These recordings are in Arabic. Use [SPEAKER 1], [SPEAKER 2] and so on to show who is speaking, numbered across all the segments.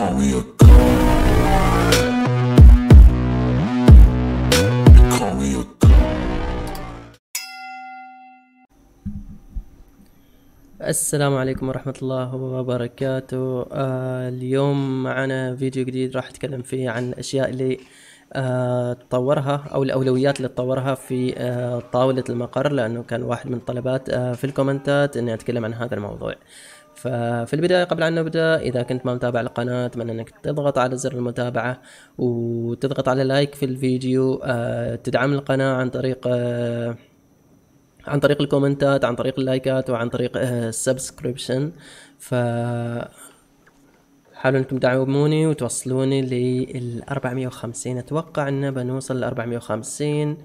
[SPEAKER 1] call me a السلام عليكم ورحمة الله وبركاته آه اليوم معنا فيديو جديد راح أتكلم فيه عن الأشياء اللي آه تطورها أو الأولويات اللي تطورها في آه طاولة المقر لأنه كان واحد من الطلبات آه في الكومنتات أني أتكلم عن هذا الموضوع ففي البداية قبل أن نبدأ إذا كنت ما متابع القناة أتمنى أنك تضغط على زر المتابعة وتضغط على لايك في الفيديو آه، تدعم القناة عن طريق آه، عن طريق الكومنتات عن طريق اللايكات وعن طريق آه، السبسكريبشن ف حاولوا انكم تدعموني وتوصلوني لل 450 اتوقع ان بنوصل ل 450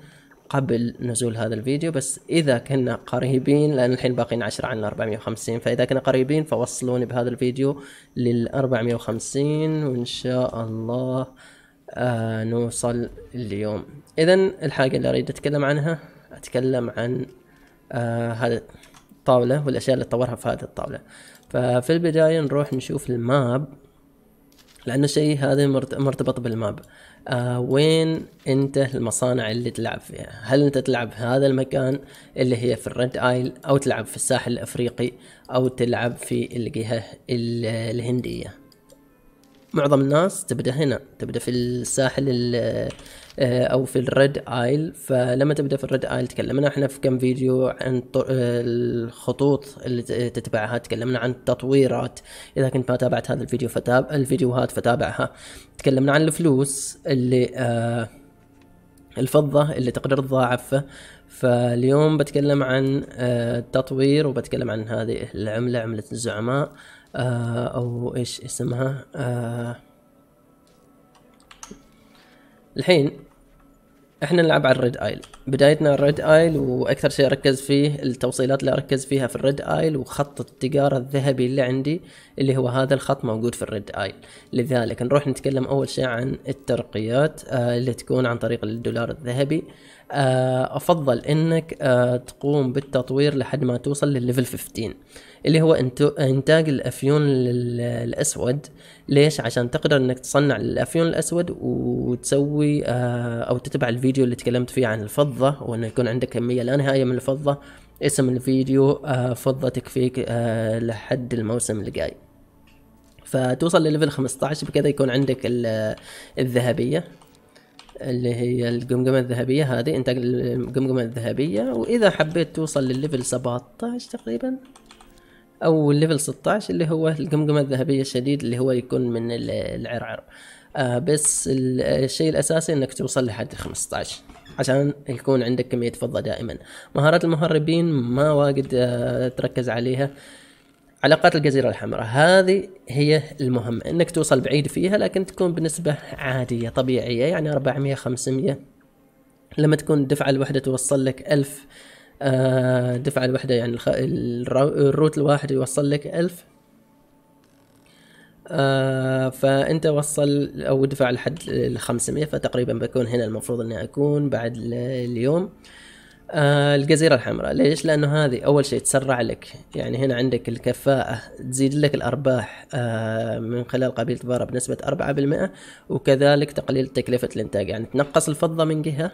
[SPEAKER 1] قبل نزول هذا الفيديو بس اذا كنا قريبين لان الحين باقيين 10 عن 450 فاذا كنا قريبين فوصلوني بهذا الفيديو لل 450 وان شاء الله آه نوصل اليوم اذا الحاجه اللي اريد اتكلم عنها اتكلم عن آه هذا الطاوله والاشياء اللي طورها في هذه الطاوله ففي البدايه نروح نشوف الماب لان شيء هذا مرتبط بالماب آه وين انت المصانع اللي تلعب فيها هل انت تلعب في هذا المكان اللي هي في الريد ايل او تلعب في الساحل الافريقي او تلعب في الجهه الهنديه معظم الناس تبدا هنا تبدا في الساحل آه، او في الريد ايل فلما تبدا في الريد ايل تكلمنا احنا في كم فيديو عن آه، الخطوط اللي تتبعها تكلمنا عن التطويرات اذا كنت ما تابعت هذا الفيديو فتاب الفيديوهات فتابعها تكلمنا عن الفلوس اللي آه الفضة اللي تقدر تضاعفها فاليوم بتكلم عن التطوير آه، وبتكلم عن هذه العملة عملة الزعماء آه، او ايش اسمها آه، الحين احنا نلعب على الريد ايل بدايتنا الريد ايل واكثر شيء اركز فيه التوصيلات اللي اركز فيها في الريد ايل وخط التجاره الذهبي اللي عندي اللي هو هذا الخط موجود في الريد ايل لذلك نروح نتكلم اول شيء عن الترقيات آه، اللي تكون عن طريق الدولار الذهبي افضل انك تقوم بالتطوير لحد ما توصل للليفل 15 اللي هو انتاج الافيون الاسود ليش عشان تقدر انك تصنع الافيون الاسود وتسوي آه، او تتبع الفيديو اللي تكلمت فيه عن الفضه وانه يكون عندك كميه لا نهايه من الفضه اسم الفيديو آه، فضه تكفيك آه، لحد الموسم الجاي فتوصل لليفل 15 بكذا يكون عندك الذهبيه اللي هي القمقمة الذهبية هذه انتاج القمقمة الذهبية واذا حبيت توصل لليفل 17 تقريبا او الليفل 16 اللي هو القمقمه الذهبيه الشديد اللي هو يكون من العرعر آه بس الشيء الاساسي انك توصل لحد 15 عشان يكون عندك كمية فضة دائما مهارات المهربين ما واجد آه تركز عليها علاقات الجزيرة الحمراء هذه هي المهمة انك توصل بعيد فيها لكن تكون بنسبة عادية طبيعية يعني 400 500 لما تكون الدفعة الواحدة توصل لك 1000 الدفعه آه، الواحده يعني الروت الواحد يوصل لك ألف آه فانت وصل او دفع لحد ال 500 فتقريبا بكون هنا المفروض اني اكون بعد اليوم آه الجزيرة الحمراء ليش لانه هذه اول شيء تسرع لك يعني هنا عندك الكفاءة تزيد لك الارباح آه من خلال قبيلة بارا بنسبة 4% وكذلك تقليل تكلفة الانتاج يعني تنقص الفضة من جهة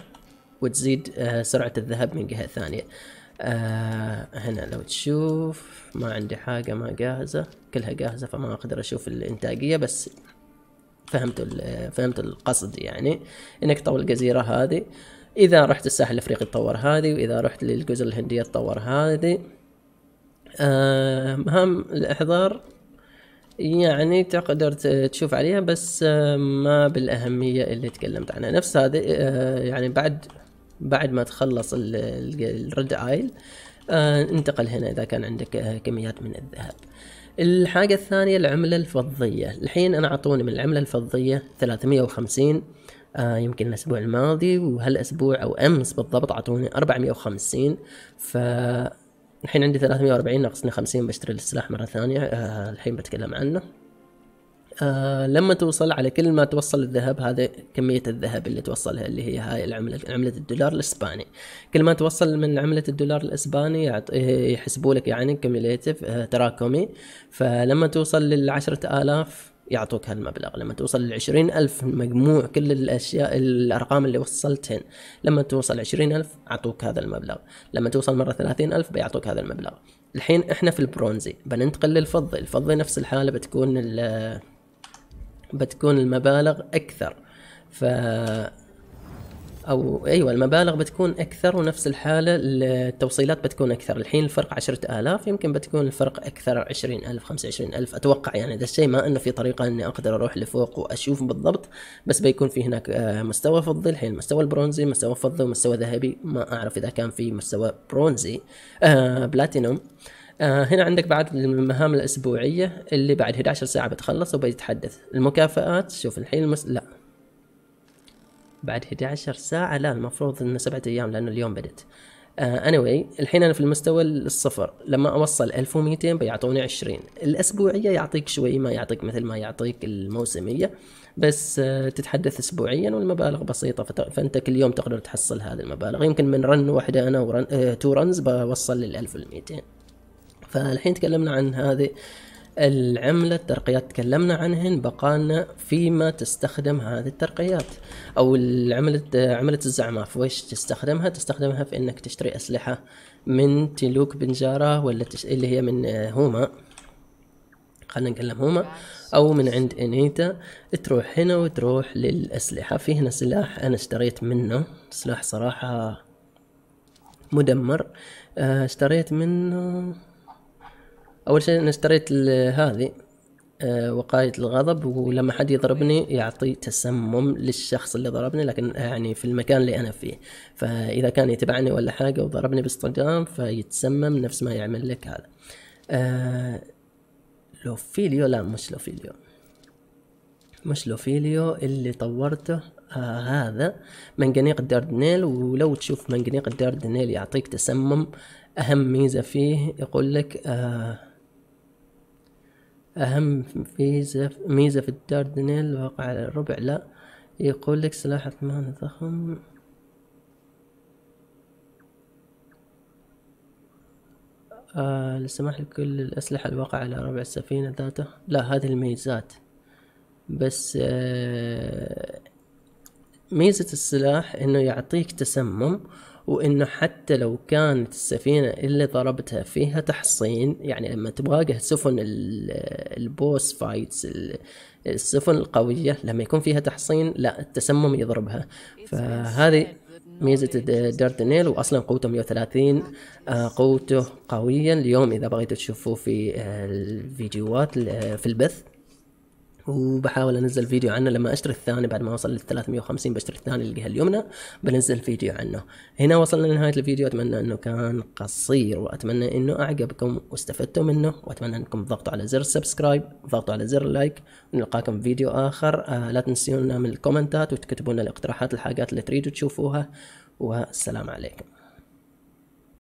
[SPEAKER 1] وتزيد آه، سرعة الذهب من جهة ثانية آه هنا لو تشوف ما عندي حاجة ما جاهزة كلها جاهزة فما أقدر أشوف الإنتاجية بس فهمت آه، فهمت القصد يعني إنك تطور الجزيرة هذه إذا رحت الساحل الأفريقي تطور هذه وإذا رحت للجزر الهندية تطور هذه آه مهام الإحضار يعني تقدر تشوف عليها بس آه، ما بالأهمية اللي تكلمت عنها نفس هذه يعني بعد بعد ما تخلص الريد ايل آه، انتقل هنا اذا كان عندك آه، كميات من الذهب الحاجة الثانية العملة الفضية الحين أنا أعطوني من العملة الفضية 350 آه يمكن الأسبوع الماضي وهالأسبوع أو أمس بالضبط أعطوني 450 ف الحين عندي 340 ناقصني 50 بشتري السلاح مرة ثانية آه الحين بتكلم عنه آه لما توصل على كل ما توصل الذهب هذا كمية الذهب اللي توصلها اللي هي هاي العملة عملة الدولار الإسباني كل ما توصل من عملة الدولار الإسباني يحسبوا لك يعني كميليتف آه تراكمي فلما توصل للعشرة آلاف يعطوك هالمبلغ لما توصل لعشرين ألف مجموع كل الأشياء الأرقام اللي وصلتهن لما توصل عشرين ألف أعطوك هذا المبلغ لما توصل مرة ثلاثين ألف بيعطوك هذا المبلغ الحين إحنا في البرونزي بننتقل للفضي الفضي نفس الحالة بتكون بتكون المبالغ اكثر ف او ايوه المبالغ بتكون اكثر ونفس الحاله التوصيلات بتكون اكثر الحين الفرق عشرة آلاف يمكن بتكون الفرق اكثر عشرين ألف خمسة وعشرين ألف اتوقع يعني ده الشيء ما انه في طريقه اني اقدر اروح لفوق واشوف بالضبط بس بيكون في هناك آه، مستوى فضي الحين مستوى البرونزي مستوى فضي ومستوى ذهبي ما اعرف اذا كان في مستوى برونزي آه بلاتينوم آه هنا عندك بعد المهام الأسبوعية اللي بعد 11 ساعة بتخلص وبيتحدث المكافآت شوف الحين المس... لا بعد 11 ساعة لا المفروض انه سبعة أيام لأنه اليوم بدت آه، anyway الحين انا في المستوى الصفر لما اوصل 1200 بيعطوني 20 الاسبوعيه يعطيك شوي ما يعطيك مثل ما يعطيك الموسميه بس آه، تتحدث اسبوعيا والمبالغ بسيطه فانت كل يوم تقدر تحصل هذه المبالغ يمكن من رن واحده انا ورن تو رنز بوصل لل 1200 فالحين تكلمنا عن هذه العملة الترقيات تكلمنا عنهن بقالنا فيما تستخدم هذه الترقيات أو العملة عملة الزعماء في ويش تستخدمها تستخدمها في إنك تشتري أسلحة من تلوك بنجارة ولا تش... اللي هي من هوما خلنا نكلم هوما أو من عند إنيتا تروح هنا وتروح للأسلحة في هنا سلاح أنا اشتريت منه سلاح صراحة مدمر آه، اشتريت منه اول شيء انا اشتريت هذه آه، وقاية الغضب ولما حد يضربني يعطي تسمم للشخص اللي ضربني لكن يعني في المكان اللي أنا فيه فإذا كان يتبعني ولا حاجة وضربني باصطدام فيتسمم نفس ما يعمل لك هذا آه لوفيليو لا مش لوفيليو مش لوفيليو اللي طورته آه هذا منجنيق الداردنيل ولو تشوف منجنيق الداردنيل يعطيك تسمم أهم ميزة فيه يقول لك آه أهم ميزة ميزة في الداردنيل واقع على الربع لا يقول لك سلاح عثمان ضخم آه لسماح لكل الأسلحة الواقعة على ربع السفينة ذاته لا هذه الميزات بس آه ميزة السلاح إنه يعطيك تسمم وانه حتى لو كانت السفينه اللي ضربتها فيها تحصين يعني لما تواجه سفن البوس فايتس السفن القويه لما يكون فيها تحصين لا التسمم يضربها فهذه ميزة داردنيل وأصلا قوته 130 آه، قوته قويا اليوم إذا بغيتوا تشوفوه في آه، الفيديوهات في البث وبحاول انزل فيديو عنه لما اشتري الثاني بعد ما اوصل لل 350 بشتري الثاني الجهه اليمنى بنزل فيديو عنه هنا وصلنا لنهايه الفيديو اتمنى انه كان قصير واتمنى انه اعجبكم واستفدتوا منه واتمنى انكم تضغطوا على زر سبسكرايب ضغطوا على زر لايك ونلقاكم في فيديو اخر آه لا تنسونا من الكومنتات وتكتبوا لنا الاقتراحات الحاجات اللي تريدوا تشوفوها والسلام عليكم